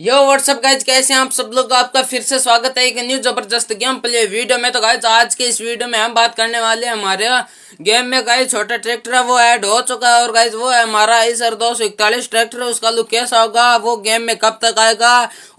यो what's up guys कैसे हैं आप सब लोग आपका फिर से स्वागत है एक न्यू जबरदस्त गेम प्ले वीडियो में तो गाइज आज के इस वीडियो में हम बात करने वाले हैं हमारे गेम में गाइज छोटा ट्रैक्टर है वो ऐड हो चुका है और गाइज वो है हमारा इस दो सौ इकतालीस ट्रैक्टर है उसका लुक कैसा होगा वो गेम में कब तक आएगा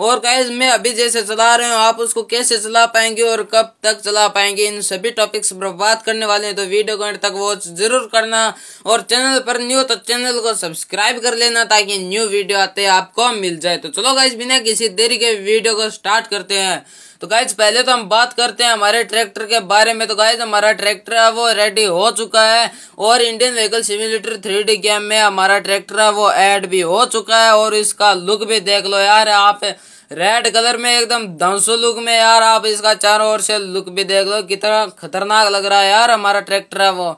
और गाइज मैं अभी जैसे चला रहे हूँ आप उसको कैसे चला पाएंगे और कब तक चला पाएंगे इन सभी टॉपिक्स पर बात करने वाले हैं तो वीडियो को तक वॉच जरूर करना और चैनल पर न्यू तो चैनल को सब्सक्राइब कर लेना ताकि न्यू वीडियो आते आपको मिल जाए तो चलो गाइज गाइज बिना किसी देरी के वीडियो को स्टार्ट करते हैं तो गाइज पहले तो हम बात करते हैं हमारे ट्रैक्टर के बारे में तो गाइज हमारा ट्रैक्टर है वो रेडी हो चुका है और Indian vehicle simulator three D game में हमारा ट्रैक्टर है वो ऐड भी हो चुका है और इसका लुक भी देख लो यार आप रेड कलर में एकदम धंसु लुक में यार आप इसका चारों ओर से लुक भी देख लो कितना खतरनाक लग रहा है यार हमारा ट्रैक्टर है वो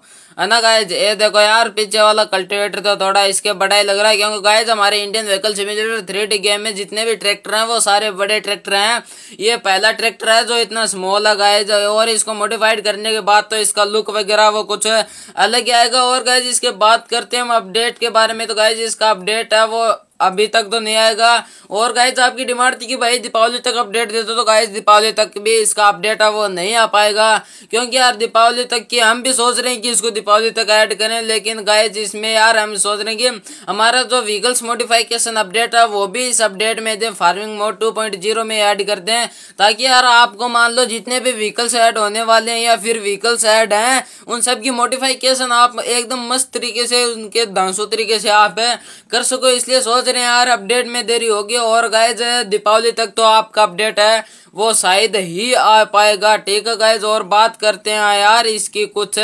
ना गायज ये देखो यार पीछे वाला कल्टीवेटर तो थोड़ा इसके बड़ा ही लग रहा है क्योंकि गायज हमारे Indian vehicle simulator three D game में जितने भी ट्रैक्टर हैं वो सारे बड़े ट्रैक्टर हैं ये पहला ट्रैक्टर है जो इतना स्मॉल है गायज और इसको मोडिफाइड करने के बाद तो इसका लुक वगैरह वो कुछ अलग ही आएगा और गायज इसके बात करते हैं हम अपडेट के बारे में तो गायज इसका अपडेट है वो अभी तक तो नहीं आएगा और गाइज आपकी डिमांड थी कि भाई दीपावली तक अपडेट दे दो तो गाइज दीपावली तक भी इसका अपडेट है वो नहीं आ पाएगा क्योंकि यार दीपावली तक की हम भी सोच रहे हैं कि इसको दीपावली तक ऐड करें लेकिन गाइज इसमें यार हम सोच रहे हैं कि हमारा जो व्हीकल्स मोडिफिकेशन अपडेट है वो भी इस अपडेट में दें farming mode two point zero में ऐड कर दें ताकि यार आपको मान लो जितने भी व्हीकल्स ऐड होने वाले हैं या फिर व्हीकल्स ऐड हैं उन सबकी मोडिफाइकेशन आप एकदम मस्त तरीके से उनके दांसों तरीके से आप कर सको इसलिए सोच समझ रहे हैं यार अपडेट में देरी होगी और गाइज दीपावली तक तो आपका अपडेट है वो शायद ही आ पाएगा ठीक है गाइज और बात करते हैं यार इसकी कुछ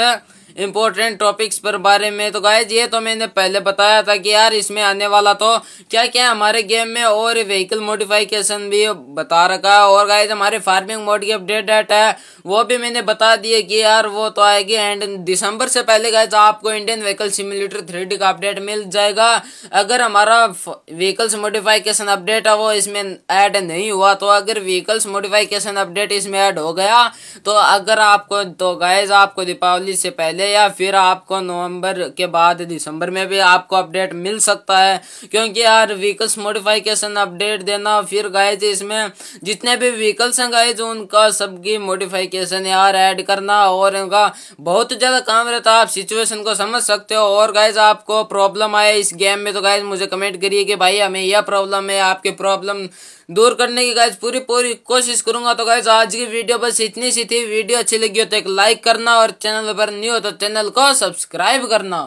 इंपॉर्टेंट टॉपिक्स पर बारे में तो गाइज ये तो मैंने पहले बताया था कि यार इसमें आने वाला तो क्या क्या हमारे गेम में और व्हीकल मोडिफिकेशन भी बता रखा है और गाइज हमारे फार्मिंग मोड की अपडेट डेट है वो भी मैंने बता दिए कि यार वो तो आएगी एंड दिसंबर से पहले गाइज आपको इंडियन व्हीकल सिम्यूलेटर थ्री का अपडेट मिल जाएगा अगर हमारा व्हीकल्स मोडिफाइकेशन अपडेट है वो इसमें ऐड नहीं हुआ तो अगर व्हीकल्स मोडिफाइकेशन अपडेट इसमें ऐड हो गया तो अगर आपको तो गाइज आपको दीपावली से पहले पहले या फिर आपको नवंबर के बाद दिसंबर में भी आपको अपडेट मिल सकता है क्योंकि यार व्हीकल्स मॉडिफिकेशन अपडेट देना फिर गाइज इसमें जितने भी व्हीकल्स हैं गाइज उनका सबकी मॉडिफिकेशन यार ऐड करना और उनका बहुत ज़्यादा काम रहता है आप सिचुएशन को समझ सकते हो और गाइज आपको प्रॉब्लम आए इस गेम में तो गाइज मुझे कमेंट करिए कि भाई हमें यह प्रॉब्लम है आपके प्रॉब्लम दूर करने की गाइज पूरी पूरी कोशिश करूंगा तो गाइज आज की वीडियो बस इतनी सी थी वीडियो अच्छी लगी हो तो एक लाइक करना और चैनल पर न्यू हो तो चैनल को सब्सक्राइब करना